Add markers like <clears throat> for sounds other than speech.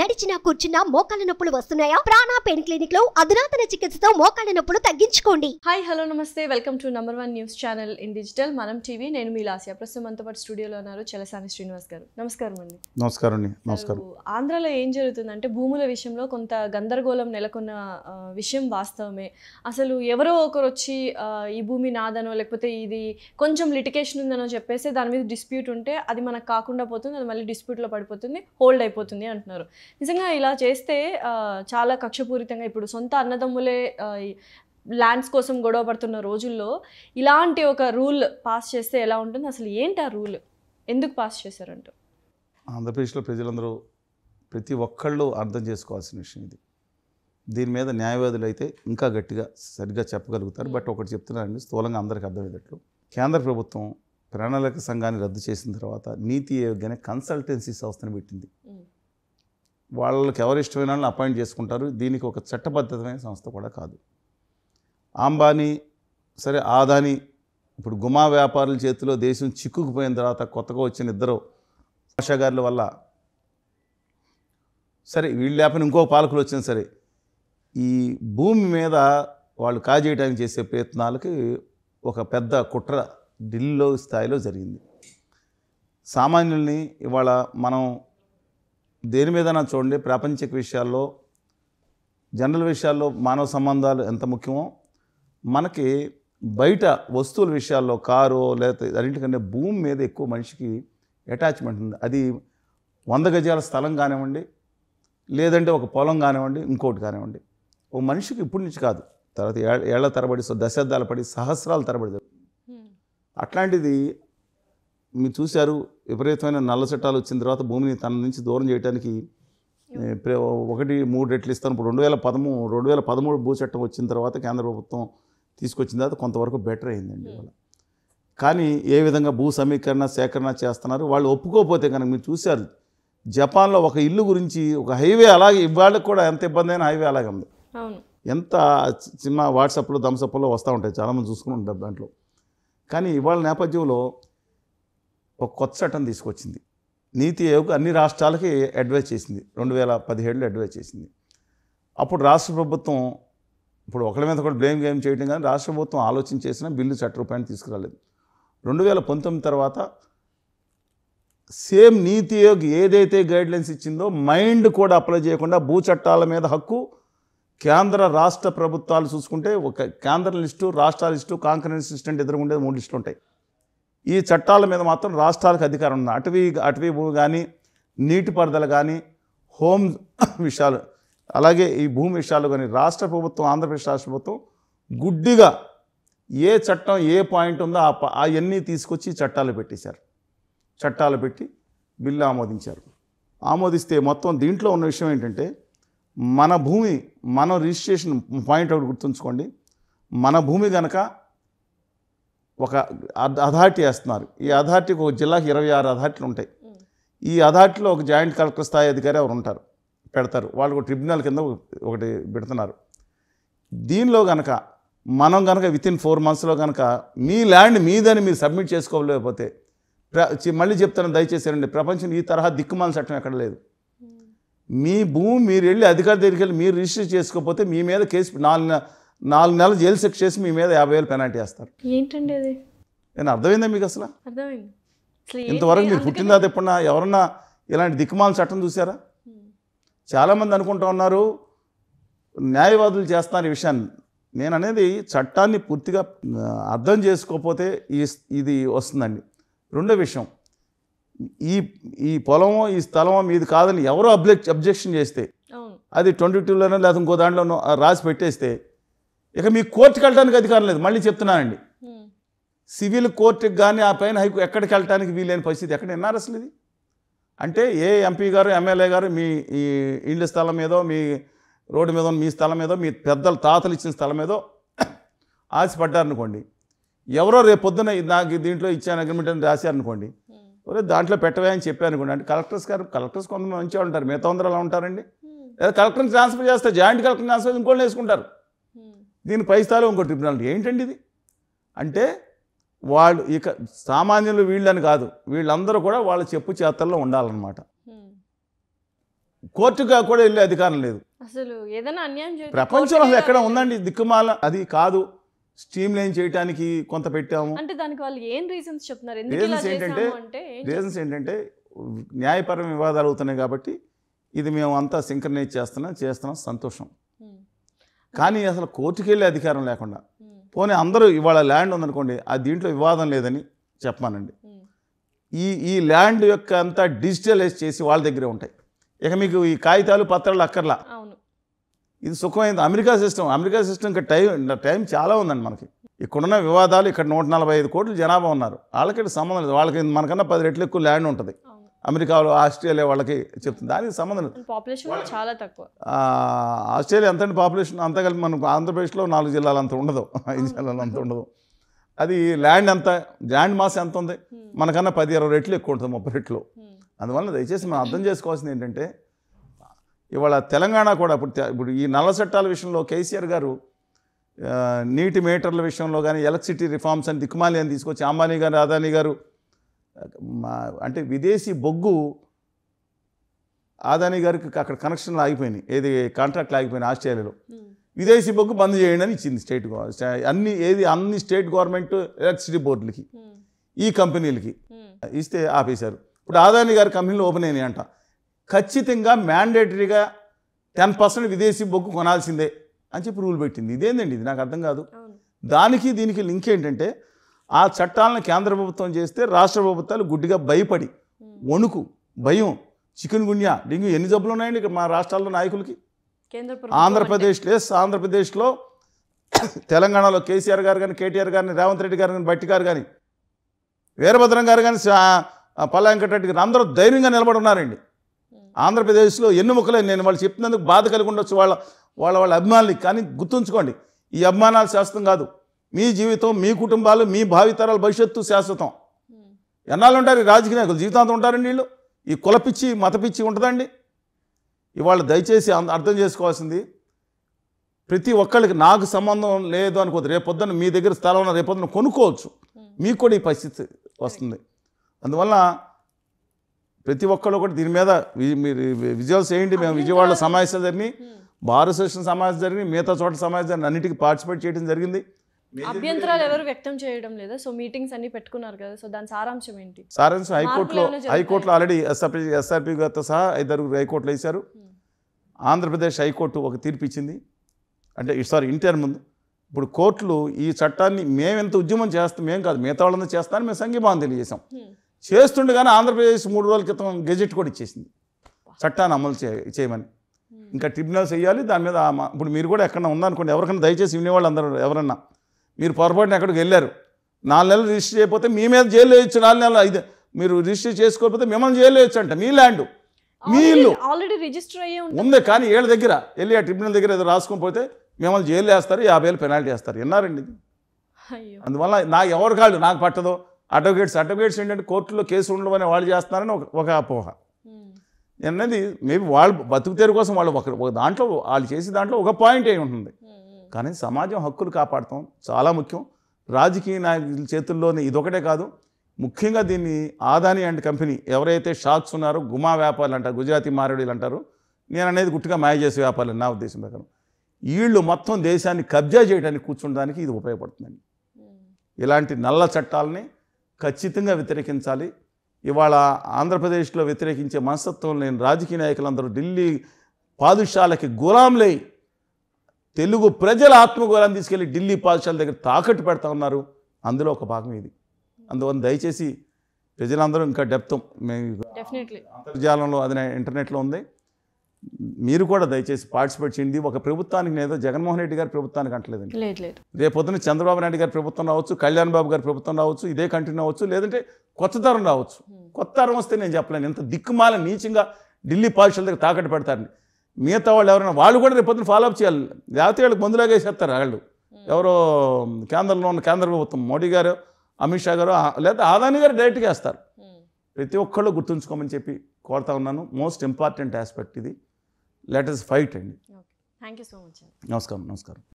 నడిచినా కూర్చున్నా మోకాళ్ళ నొప్పులు వస్తున్నాయా ప్రాణా పెయిన్ క్లినిక్ లో అధునాతన చికిత్సతో మోకాళ్ళ నొప్పులు తగ్గించుకోండి హాయ్ హలో నమస్తే welcome to number one news channel in digital మనం టీవీ నేను మీ లాసియా ప్రస్తుతం మనతో పాటు స్టూడియోలో ఉన్నారు చలసాని శ్రీనివాస్ గారు నమస్కారం అండి నమస్కారం అండి నమస్కారం ఆంధ్రాలో ఏం జరుగుతుందంటే భూముల విషయంలో కొంత గందరగోళం నెలకొన్న విషయం వాస్తవమే అసలు ఎవరో ఒకరు వచ్చి ఈ భూమి నాదనో లేకపోతే ఇది కొంచెం లిటికేషన్ ఉందనో చెప్పేసి దాని మీద డిస్ప్యూట్ ఉంటే అది మనకు కాకుండా పోతుంది అది మళ్ళీ డిస్ప్యూట్లో పడిపోతుంది హోల్డ్ అయిపోతుంది అంటున్నారు నిజంగా ఇలా చేస్తే చాలా కక్షపూరితంగా ఇప్పుడు సొంత అన్నదమ్ములే ల్యాండ్స్ కోసం గొడవ పడుతున్న రోజుల్లో ఇలాంటి ఒక రూల్ పాస్ చేస్తే ఎలా ఉంటుంది అసలు ఏంటి ఆ రూల్ ఎందుకు పాస్ చేశారంటూ ఆంధ్రప్రదేశ్లో ప్రజలందరూ ప్రతి ఒక్కళ్ళు అర్థం చేసుకోవాల్సిన విషయం ఇది దీని మీద న్యాయవాదులు అయితే ఇంకా గట్టిగా సరిగ్గా చెప్పగలుగుతారు బట్ ఒకటి చెప్తున్నారండి స్థూలంగా అందరికీ అర్థమయ్యేటట్లు కేంద్ర ప్రభుత్వం ప్రణాళిక సంఘాన్ని రద్దు చేసిన తర్వాత నీతి ఆయోగ్ అనే కన్సల్టెన్సీ సంస్థను పెట్టింది వాళ్ళకి ఎవరు ఇష్టమైన వాళ్ళని అపాయింట్ చేసుకుంటారు దీనికి ఒక చట్టబద్ధమైన సంస్థ కూడా కాదు అంబానీ సరే ఆదాని ఇప్పుడు గుమా వ్యాపారుల చేతిలో దేశం చిక్కుకుపోయిన తర్వాత కొత్తగా వచ్చిన ఇద్దరు భాషాగారుల వల్ల సరే వీళ్ళు లేపని ఇంకో పాలకులు వచ్చినా సరే ఈ భూమి మీద వాళ్ళు కాజేయడానికి చేసే ప్రయత్నాలకి ఒక పెద్ద కుట్ర ఢిల్లీలో స్థాయిలో జరిగింది సామాన్యుల్ని ఇవాళ మనం దేని మీదైనా చూడండి ప్రాపంచిక విషయాల్లో జనరల్ విషయాల్లో మానవ సంబంధాలు ఎంత ముఖ్యమో మనకి బయట వస్తువుల విషయాల్లో కారు లేకపోతే అన్నింటికంటే భూమి మీద ఎక్కువ మనిషికి అటాచ్మెంట్ ఉంది అది వంద గజాల స్థలం కానివ్వండి లేదంటే ఒక పొలం కానివ్వండి ఇంకోటి కానివ్వండి ఓ మనిషికి ఇప్పటి నుంచి కాదు తర్వాత ఏళ్ల తరబడి సో దశాబ్దాల పడి సహస్రాల తరబడి అట్లాంటిది మీరు చూశారు విపరీతమైన నల్ల చట్టాలు వచ్చిన తర్వాత భూమిని తన నుంచి దూరం చేయడానికి ఒకటి మూడు రెట్లు ఇస్తాను ఇప్పుడు రెండు వేల పదమూడు రెండు వేల పదమూడు భూ చట్టం వచ్చిన తర్వాత కేంద్ర ప్రభుత్వం తీసుకొచ్చిన తర్వాత కొంతవరకు బెటర్ అయిందండి ఇవాళ కానీ ఏ విధంగా భూ సమీకరణ సేకరణ చేస్తున్నారు వాళ్ళు ఒప్పుకోకపోతే కనుక మీరు చూశారు జపాన్లో ఒక ఇల్లు గురించి ఒక హైవే అలాగే ఇవాళ కూడా ఎంత ఇబ్బంది అయినా హైవే అలాగే ఉంది ఎంత చిన్న వాట్సాప్లో థమ్సప్లో వస్తూ ఉంటాయి చాలామంది చూసుకుని ఉంటారు దాంట్లో కానీ ఇవాళ నేపథ్యంలో ఒక కొత్త చట్టం తీసుకొచ్చింది నీతి ఆయోగ్ అన్ని రాష్ట్రాలకి అడ్వైజ్ చేసింది రెండు వేల పదిహేడులో అడ్వైజ్ చేసింది అప్పుడు రాష్ట్ర ప్రభుత్వం ఇప్పుడు ఒకరి మీద కూడా బ్లేమ్ గేమ్ చేయడం కానీ రాష్ట్ర ప్రభుత్వం ఆలోచన చేసిన బిల్లు చట్ట రూపాయలు తీసుకురాలేదు రెండు వేల పంతొమ్మిది తర్వాత సేమ్ నీతి ఆయోగ్ ఏదైతే గైడ్లైన్స్ ఇచ్చిందో మైండ్ కూడా అప్లై చేయకుండా భూ చట్టాల మీద హక్కు కేంద్ర రాష్ట్ర ప్రభుత్వాలు చూసుకుంటే ఒక కేంద్ర లిస్టు రాష్ట్రాల లిస్టు కాంకరెన్స్ లిస్ట్ అంటే ఎదురుగుండేది మూడు లిస్టులు ఉంటాయి ఈ చట్టాల మీద మాత్రం రాష్ట్రాలకు అధికారం ఉంది అటవీ అటవీ భూమి కానీ నీటిపారుదల కానీ హోమ్ విషయాలు అలాగే ఈ భూమి విషయాలు కానీ రాష్ట్ర ప్రభుత్వం ఆంధ్రప్రదేశ్ రాష్ట్ర ప్రభుత్వం గుడ్డిగా ఏ చట్టం ఏ పాయింట్ ఉందో ఆ అవన్నీ తీసుకొచ్చి చట్టాలు పెట్టేశారు చట్టాలు పెట్టి బిల్లు ఆమోదించారు ఆమోదిస్తే మొత్తం దీంట్లో ఉన్న విషయం ఏంటంటే మన భూమి మన రిజిస్ట్రేషన్ పాయింట్ ఒకటి గుర్తుంచుకోండి మన భూమి కనుక ఒక అథారిటీ వేస్తున్నారు ఈ అథారిటీకి ఒక జిల్లాకి ఇరవై ఆరు అథారిటీలు ఉంటాయి ఈ అథారిటీలో ఒక జాయింట్ కలెక్టర్ స్థాయి అధికారి ఎవరు ఉంటారు పెడతారు వాళ్ళు ఒక ట్రిబ్యునల్ కింద ఒకటి పెడుతున్నారు దీనిలో కనుక మనం కనుక విత్ ఇన్ ఫోర్ మంత్స్లో కనుక మీ ల్యాండ్ మీదని మీరు సబ్మిట్ చేసుకోలేకపోతే ప్ర మళ్ళీ చెప్తాను దయచేసి రండి ప్రపంచం ఈ తరహా దిక్కుమాల చట్టం ఎక్కడ లేదు మీ భూమి మీరు వెళ్ళి అధికారి దగ్గరికి వెళ్ళి మీరు రిజిస్టర్ చేసుకోకపోతే మీ మీద కేసు నాలుగు నాలుగు నెలలు జైలు శిక్ష చేసి మీ మీద యాభై వేలు పెనాల్టీ వేస్తారు ఏంటండి అది నేను అర్థమైందా మీకు అసలు ఇంతవరకు మీరు పుట్టిందా ఎప్పుడన్నా ఎవరన్నా ఇలాంటి దిక్కుమాల చట్టం చూసారా చాలామంది అనుకుంటా ఉన్నారు న్యాయవాదులు చేస్తారు ఈ విషయాన్ని నేను అనేది చట్టాన్ని పూర్తిగా అర్థం చేసుకోకపోతే ఈ ఇది వస్తుందండి రెండో విషయం ఈ ఈ పొలమో ఈ స్థలమో మీది కాదని ఎవరో అబ్జెక్ట్ అబ్జెక్షన్ చేస్తే అది ట్వంటీ టూలోనో లేదా ఇంకో దాంట్లోనో రాసి పెట్టేస్తే ఇక మీ కోర్టుకి వెళ్ళడానికి అధికారం లేదు మళ్ళీ చెప్తున్నానండి సివిల్ కోర్టుకి కానీ ఆ పైన హైకు ఎక్కడికి వెళ్ళటానికి వీలైన పరిస్థితి ఎక్కడ విన్నారు అసలు ఇది అంటే ఏ ఎంపీ గారు ఎమ్మెల్యే గారు మీ ఈ ఇండ్ల స్థలం మీదో మీ రోడ్డు మీద మీ స్థలం మీదో మీ పెద్దలు తాతలు ఇచ్చిన స్థలం మీదో <clears throat> ఆశపడ్డారనుకోండి ఎవరో రేపు పొద్దున నాకు దీంట్లో ఇచ్చాను అగ్రిమెంట్ అని రాశారనుకోండి ఒరే దాంట్లో పెట్టవే అని చెప్పాను అనుకోండి అంటే కలెక్టర్స్ గారు కలెక్టర్స్ కొంతమంది మంచిగా ఉంటారు మిగతా అందరూ అలా ఉంటారండి లేదా కలెక్టర్ని ట్రాన్స్ఫర్ చేస్తే జాయింట్ కలెక్టర్ ట్రాన్స్ఫర్ ఇంకోళ్ళు వేసుకుంటారు దీని పై స్థాయిలో ఇంకో ట్రిబ్యునల్ ఏంటండి ఇది అంటే వాళ్ళు ఇక సామాన్యులు వీళ్ళని కాదు వీళ్ళందరూ కూడా వాళ్ళ చెప్పు చేతల్లో ఉండాలన్నమాట కోర్టుగా కూడా వెళ్ళే అధికారం లేదు అసలు ఏదైనా అన్యాయం ప్రపంచంలో అసలు ఎక్కడ ఉందండి దిక్కుమాల అది కాదు స్ట్రీమ్ లైన్ చేయడానికి కొంత పెట్టాము అంటే దానికి వాళ్ళు ఏం రీజన్స్ చెప్తున్నారు రీజన్స్ ఏంటంటే రీజన్స్ ఏంటంటే న్యాయపరమైన వివాదాలు అవుతున్నాయి కాబట్టి ఇది మేము అంతా సింక్రనైజ్ చేస్తున్నాం చేస్తున్నాం సంతోషం కానీ అసలు కోర్టుకి వెళ్ళే అధికారం లేకుండా పోనీ అందరూ ఇవాళ ల్యాండ్ ఉందనుకోండి ఆ దీంట్లో వివాదం లేదని చెప్పానండి ఈ ఈ ల్యాండ్ యొక్క అంతా డిజిటలైజ్ చేసి వాళ్ళ దగ్గరే ఉంటాయి ఇక మీకు ఈ కాగితాలు పత్రాలు అక్కర్లా ఇది సుఖమైంది అమెరికా సిస్టమ్ అమెరికా సిస్టమ్కి టైం టైం చాలా ఉందండి మనకి ఇక్కడున్న వివాదాలు ఇక్కడ నూట నలభై ఐదు కోట్లు జనాభా ఉన్నారు వాళ్ళకి సంబంధం లేదు వాళ్ళకి మనకన్నా పది రెట్లు ఎక్కువ ల్యాండ్ ఉంటుంది అమెరికాలో ఆస్ట్రేలియా వాళ్ళకి చెప్తుంది దానికి సంబంధం చాలా తక్కువ ఆస్ట్రేలియా ఎంత పాపులేషన్ అంత కలిపి మనకు ఆంధ్రప్రదేశ్లో నాలుగు జిల్లాలు అంత ఉండదు ఐదు జిల్లాలు అంత ఉండదు అది ల్యాండ్ ఎంత ల్యాండ్ మాస్ ఎంత ఉంది మనకన్నా పది ఇరవై రెట్లు ఎక్కువ ఉంటుంది ముప్పై రెట్లు అందువల్ల దయచేసి మనం అర్థం చేసుకోవాల్సింది ఏంటంటే ఇవాళ తెలంగాణ కూడా ఇప్పుడు ఇప్పుడు ఈ నల్ల చట్టాల విషయంలో కేసీఆర్ గారు నీటి మీటర్ల విషయంలో కానీ ఎలక్ట్రిసిటీ రిఫార్మ్స్ అని దిక్కుమాలి అని తీసుకొచ్చి అంబానీ గారు అదానీ గారు మా అంటే విదేశీ బొగ్గు ఆదాని గారికి అక్కడ కనెక్షన్లు ఆగిపోయినాయి ఏది కాంట్రాక్ట్లు ఆగిపోయినాయి ఆస్ట్రేలియాలో విదేశీ బొగ్గు బంద్ చేయండి అని ఇచ్చింది స్టేట్ అన్ని ఏది అన్ని స్టేట్ గవర్నమెంట్ ఎలక్ట్రిసిటీ బోర్డులకి ఈ కంపెనీలకి ఇస్తే ఆపేశారు ఇప్పుడు ఆదాని గారి కంపెనీలు ఓపెన్ అయినాయి అంట ఖచ్చితంగా మ్యాండేటరీగా టెన్ పర్సెంట్ విదేశీ బొగ్గు కొనాల్సిందే అని చెప్పి రూల్ పెట్టింది ఇదేందండి ఇది నాకు అర్థం కాదు దానికి దీనికి లింక్ ఏంటంటే ఆ చట్టాలను కేంద్ర ప్రభుత్వం చేస్తే రాష్ట్ర ప్రభుత్వాలు గుడ్డిగా భయపడి వణుకు భయం చికెన్ గుణ్యా డెంగ్యూ ఎన్ని జబ్బులు ఉన్నాయండి ఇక్కడ మా రాష్ట్రాల్లో నాయకులకి ఆంధ్రప్రదేశ్ లేస్ ఆంధ్రప్రదేశ్లో తెలంగాణలో కేసీఆర్ గారు కానీ కేటీఆర్ గారిని రేవంత్ రెడ్డి గారు కానీ బట్టి గారు కానీ వీరభద్రం గారు కానీ పల్లా గారు అందరూ ధైర్యంగా నిలబడి ఉన్నారండి ఆంధ్రప్రదేశ్లో ఎన్ని ముక్కలే నేను వాళ్ళు చెప్పినందుకు బాధ కలిగి ఉండొచ్చు వాళ్ళ వాళ్ళ వాళ్ళ అభిమానులకి కానీ గుర్తుంచుకోండి ఈ అభిమానాలు శాస్త్రం కాదు మీ జీవితం మీ కుటుంబాలు మీ భావితరాల భవిష్యత్తు శాశ్వతం ఎన్నాళ్ళు ఉంటారు రాజకీయ నాయకులు జీవితాంతం ఉంటారండి వీళ్ళు ఈ కులపిచ్చి మతపిచ్చి ఉంటుందండి ఇవాళ దయచేసి అర్థం చేసుకోవాల్సింది ప్రతి ఒక్కళ్ళకి నాకు సంబంధం లేదు అనుకోదు రేపొద్దున మీ దగ్గర స్థలం రేపొద్దున కొనుక్కోవచ్చు మీకు కూడా ఈ పరిస్థితి వస్తుంది అందువల్ల ప్రతి ఒక్కళ్ళు కూడా దీని మీద మీరు విజువల్స్ చేయండి మేము విజయవాడలో సమావేశాలు జరిగినాయి భారత సమావేశం జరిగింది మిగతా చోట్ల సమావేశం అన్నిటికీ పార్టిసిపేట్ చేయడం జరిగింది అభ్యంతరాలు ఎవరు వ్యక్తం చేయడం లేదా సో మీటింగ్స్ అన్ని పెట్టుకున్నారు కదా సో దాని సారాంశం ఏంటి సారాంశం హైకోర్టులో హైకోర్టులో ఆల్రెడీ ఎస్ఆర్పీ ఎస్ఆర్పి గారితో సహా ఇద్దరు హైకోర్టులో వేశారు hmm. ఆంధ్రప్రదేశ్ హైకోర్టు ఒక తీర్పు ఇచ్చింది అంటే సారీ ఇంటర్ ముందు ఇప్పుడు కోర్టులు ఈ చట్టాన్ని మేమెంత ఉద్యమం చేస్తాం మేము కాదు మిగతా వాళ్ళందరూ చేస్తామని మేము సంఘీభావం తెలియజేసాం hmm. చేస్తుండగానే ఆంధ్రప్రదేశ్ మూడు రోజుల క్రితం గెజెట్ కూడా ఇచ్చేసింది చట్టాన్ని అమలు చే చేయమని hmm. ఇంకా ట్రిబ్యునల్స్ వేయాలి దాని మీద ఇప్పుడు మీరు కూడా ఎక్కడన్నా ఉందనుకోండి ఎవరికైనా దయచేసి వినేవాళ్ళు అందరూ ఎవరన్నా మీరు పొరపాటున ఎక్కడికి వెళ్ళారు నాలుగు నెలలు రిజిస్టర్ చేయకపోతే మీ మీద జైలు వేయచ్చు నాలుగు నెలలు ఐదు మీరు రిజిస్టర్ చేసుకోకపోతే మిమ్మల్ని జైలు వేయచ్చు అంట మీ ల్యాండ్ మీ ఇల్లు ఆల్రెడీ రిజిస్టర్ ఉంది కానీ ఏళ్ళ దగ్గర వెళ్ళి ఆ ట్రిబ్యునల్ దగ్గర ఏదో రాసుకోకపోతే మిమ్మల్ని జైలు వేస్తారు యాభై వేలు పెనాల్టీ వేస్తారు విన్నారండి అందువల్ల నాకు ఎవరు కాళ్ళు నాకు పట్టదు అడ్వకేట్స్ అడ్వకేట్స్ ఏంటంటే కోర్టులో కేసు ఉండడం అనే వాళ్ళు చేస్తున్నారని ఒక ఒక అపోహ అనేది hmm. మేబీ వాళ్ళు బతుకుతేరు కోసం వాళ్ళు ఒక దాంట్లో వాళ్ళు చేసే దాంట్లో ఒక పాయింట్ అయి ఉంటుంది కానీ సమాజం హక్కులు కాపాడటం చాలా ముఖ్యం రాజకీయ నాయకుల చేతుల్లోనే ఇదొకటే కాదు ముఖ్యంగా దీన్ని ఆదాని అండ్ కంపెనీ ఎవరైతే షాక్స్ ఉన్నారో గుమా వ్యాపారులు అంటారు గుజరాతీ మారేడీలు అంటారు నేను అనేది గుట్టుగా మాయ చేసే వ్యాపారులు నా ఉద్దేశం ప్రకారం వీళ్ళు మొత్తం దేశాన్ని కబ్జా చేయడానికి కూర్చుండడానికి ఇది ఉపయోగపడుతుందండి hmm. ఇలాంటి నల్ల చట్టాలని ఖచ్చితంగా వ్యతిరేకించాలి ఇవాళ ఆంధ్రప్రదేశ్లో వ్యతిరేకించే మనస్తత్వం లేని రాజకీయ నాయకులందరూ ఢిల్లీ పాదుషాలకి గులాంలై తెలుగు ప్రజల ఆత్మగౌరవాన్ని తీసుకెళ్లి ఢిల్లీ పాఠశాల దగ్గర తాకట్టు పెడతా ఉన్నారు అందులో ఒక భాగం ఇది అందువల్ల దయచేసి ప్రజలందరూ ఇంకా డెప్త్ అంతర్జాలంలో అది ఇంటర్నెట్లో ఉంది మీరు కూడా దయచేసి పార్టిసిపేట్ చేయండి ఒక ప్రభుత్వానికి నేను జగన్మోహన్ రెడ్డి గారి ప్రభుత్వానికి అంటలేదండి రేపొద్దున చంద్రబాబు నాయుడు గారి ప్రభుత్వం రావచ్చు కళ్యాణ్ బాబు గారి ప్రభుత్వం రావచ్చు ఇదే కంటిన్యూ అవ్వచ్చు లేదంటే కొత్త తరం రావచ్చు hmm. కొత్త తరం వస్తే నేను చెప్పలేను ఎంత దిక్కుమాల నీచంగా ఢిల్లీ పాఠశాల దగ్గర తాకట్టు పెడతారని మిగతా వాళ్ళు ఎవరైనా వాళ్ళు కూడా రేపు పొద్దున ఫాలోఅప్ చేయాలి లేకపోతే వాళ్ళకి మందులాగా వేసేస్తారు వాళ్ళు ఎవరో కేంద్రంలో ఉన్న కేంద్ర ప్రభుత్వం మోడీ గారు అమిత్ షా గారు లేదా ఆదాని గారు డైరెక్ట్గా వేస్తారు ప్రతి ఒక్కళ్ళు గుర్తుంచుకోమని చెప్పి కోరుతా ఉన్నాను మోస్ట్ ఇంపార్టెంట్ ఆస్పెక్ట్ ఇది లెటర్స్ ఇస్ ఫైట్ అండి థ్యాంక్ యూ సో మచ్ నమస్కారం నమస్కారం